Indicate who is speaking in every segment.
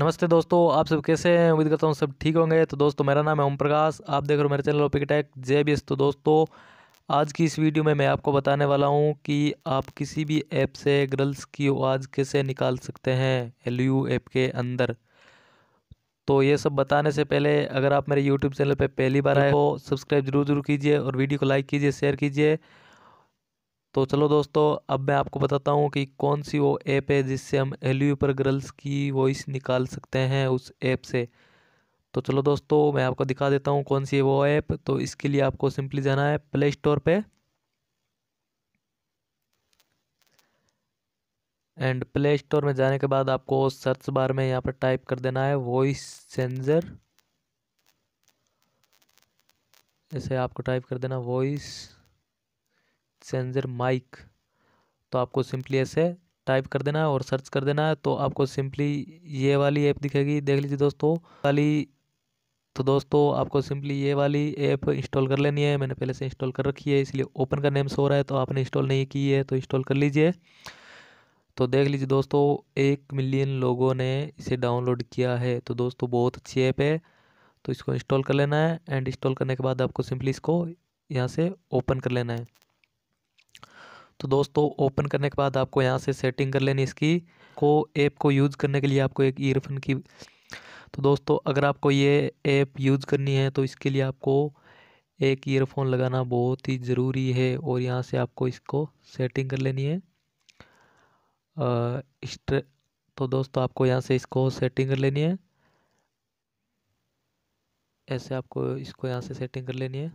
Speaker 1: नमस्ते दोस्तों आप सब कैसे हैं उम्मीद करता हूँ सब ठीक होंगे तो दोस्तों मेरा नाम है ओम प्रकाश आप देख रहे हो मेरे channel Opic Tech J B S तो दोस्तों आज की इस वीडियो में मैं आपको बताने वाला हूँ कि आप किसी भी ऐप से गर्ल्स की आवाज़ कैसे निकाल सकते हैं एल यू ऐप के अंदर तो ये सब बताने से पहले अगर आप मेरे यूट्यूब चैनल पर पहली बार आए हो सब्सक्राइब जरूर जरूर कीजिए और वीडियो को लाइक कीजिए शेयर कीजिए तो चलो दोस्तों अब मैं आपको बताता हूँ कि कौन सी वो ऐप है जिससे हम एलयू पर गर्ल्स की वॉइस निकाल सकते हैं उस ऐप से तो चलो दोस्तों मैं आपको दिखा देता हूँ कौन सी है वो ऐप तो इसके लिए आपको सिंपली जाना है प्ले स्टोर पर एंड प्ले स्टोर में जाने के बाद आपको सर्च बार में यहाँ पर टाइप कर देना है वॉइस सेंजर ऐसे आपको टाइप कर देना वॉइस चेंजर माइक तो आपको सिंपली ऐसे टाइप कर देना है और सर्च कर देना है तो आपको सिंपली ये वाली ऐप दिखेगी देख लीजिए दोस्तों वाली तो दोस्तों आपको सिंपली ये वाली ऐप इंस्टॉल कर लेनी है मैंने पहले से इंस्टॉल कर रखी है इसलिए ओपन का नेम सो रहा है तो आपने इंस्टॉल नहीं की है तो इंस्टॉल कर लीजिए तो देख लीजिए दोस्तों एक मिलियन लोगों ने इसे डाउनलोड किया है तो दोस्तों बहुत अच्छी ऐप है तो इसको इंस्टॉल कर लेना है एंड इंस्टॉल करने के बाद आपको सिंपली इसको यहाँ से ओपन कर लेना है तो दोस्तों ओपन करने के बाद आपको यहाँ से सेटिंग कर लेनी इसकी को ऐप को यूज़ करने के लिए आपको एक ईयरफोन की तो दोस्तों अगर आपको ये ऐप यूज़ करनी है तो इसके लिए आपको एक ईयरफोन लगाना बहुत ही ज़रूरी है और यहाँ से आपको इसको सेटिंग कर लेनी है आ, तो दोस्तों आपको यहाँ से इसको सेटिंग कर लेनी है ऐसे आपको इसको यहाँ से सेटिंग कर लेनी है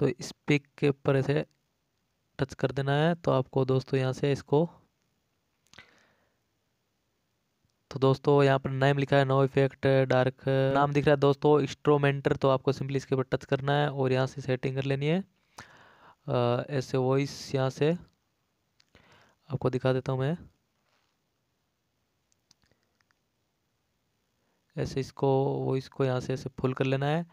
Speaker 1: तो इस पिक के ऊपर ऐसे टच कर देना है तो आपको दोस्तों यहाँ से इसको तो दोस्तों यहाँ पर नेम लिखा है नो इफेक्ट डार्क नाम दिख रहा है दोस्तों इंस्ट्रोमेंटर तो आपको सिंपली इसके ऊपर टच करना है और यहाँ से सेटिंग कर लेनी है ऐसे वॉइस यहाँ से आपको दिखा देता हूँ मैं ऐसे इसको वॉइस को यहाँ से ऐसे फुल कर लेना है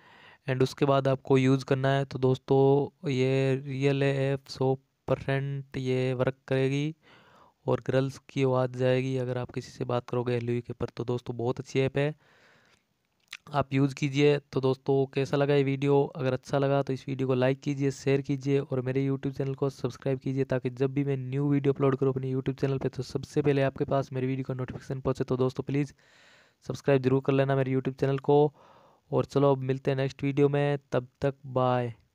Speaker 1: एंड उसके बाद आपको यूज़ करना है तो दोस्तों ये रियल एफ सौ परसेंट ये वर्क करेगी और गर्ल्स की आवाज़ जाएगी अगर आप किसी से बात करोगे एल के पर तो दोस्तों बहुत अच्छी ऐप है आप यूज़ कीजिए तो दोस्तों कैसा लगा ये वीडियो अगर अच्छा लगा तो इस वीडियो को लाइक कीजिए शेयर कीजिए और मेरे यूट्यूब चैनल को सब्सक्राइब कीजिए ताकि जब भी मैं न्यू वीडियो अपलोड करूँ अपने यूट्यूब चैनल पे तो सबसे पहले आपके पास मेरी वीडियो का नोटिफिकेशन पहुँचे तो दोस्तों प्लीज़ सब्सक्राइब जरूर कर लेना मेरे यूट्यूब चैनल को और चलो अब मिलते हैं नेक्स्ट वीडियो में तब तक बाय